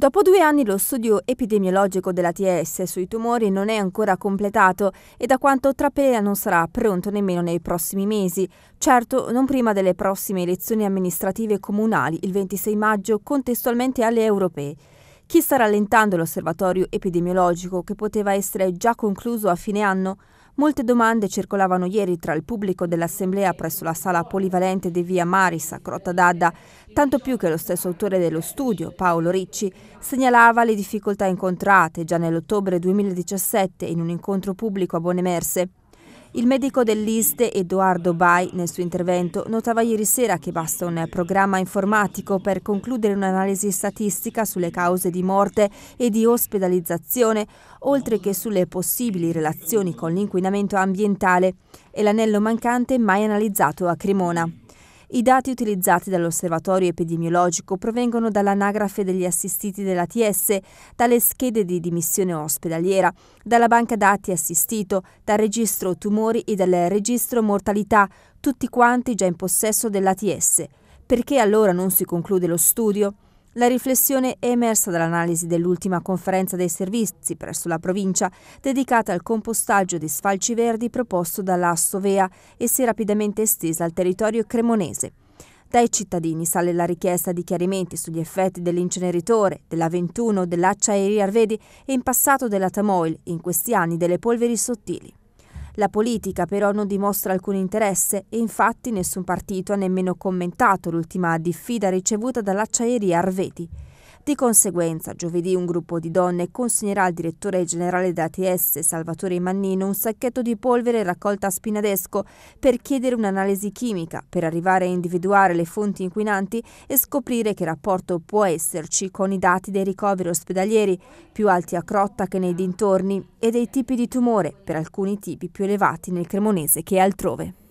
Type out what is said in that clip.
Dopo due anni lo studio epidemiologico dell'ATS sui tumori non è ancora completato e da quanto trapela non sarà pronto nemmeno nei prossimi mesi. Certo, non prima delle prossime elezioni amministrative comunali il 26 maggio contestualmente alle europee. Chi sta rallentando l'osservatorio epidemiologico che poteva essere già concluso a fine anno? Molte domande circolavano ieri tra il pubblico dell'assemblea presso la sala polivalente di via Maris a Crotta d'Adda, tanto più che lo stesso autore dello studio, Paolo Ricci, segnalava le difficoltà incontrate già nell'ottobre 2017 in un incontro pubblico a Bonemerse. Il medico dell'ISDE, Edoardo Bai, nel suo intervento notava ieri sera che basta un programma informatico per concludere un'analisi statistica sulle cause di morte e di ospedalizzazione, oltre che sulle possibili relazioni con l'inquinamento ambientale. E l'anello mancante mai analizzato a Cremona. I dati utilizzati dall'osservatorio epidemiologico provengono dall'anagrafe degli assistiti dell'ATS, dalle schede di dimissione ospedaliera, dalla banca dati assistito, dal registro tumori e dal registro mortalità, tutti quanti già in possesso dell'ATS. Perché allora non si conclude lo studio? La riflessione è emersa dall'analisi dell'ultima conferenza dei servizi presso la provincia dedicata al compostaggio di sfalci verdi proposto dalla Sovea e si è rapidamente estesa al territorio cremonese. Dai cittadini sale la richiesta di chiarimenti sugli effetti dell'inceneritore, della21, dell'acciaieria Arvedi e in passato della Tamoil, in questi anni delle polveri sottili. La politica però non dimostra alcun interesse e infatti nessun partito ha nemmeno commentato l'ultima diffida ricevuta dall'acciaieria Arveti. Di conseguenza, giovedì un gruppo di donne consegnerà al direttore generale dell'ATS, Salvatore Mannino, un sacchetto di polvere raccolta a Spinadesco per chiedere un'analisi chimica, per arrivare a individuare le fonti inquinanti e scoprire che rapporto può esserci con i dati dei ricoveri ospedalieri, più alti a Crotta che nei dintorni, e dei tipi di tumore, per alcuni tipi più elevati nel cremonese che altrove.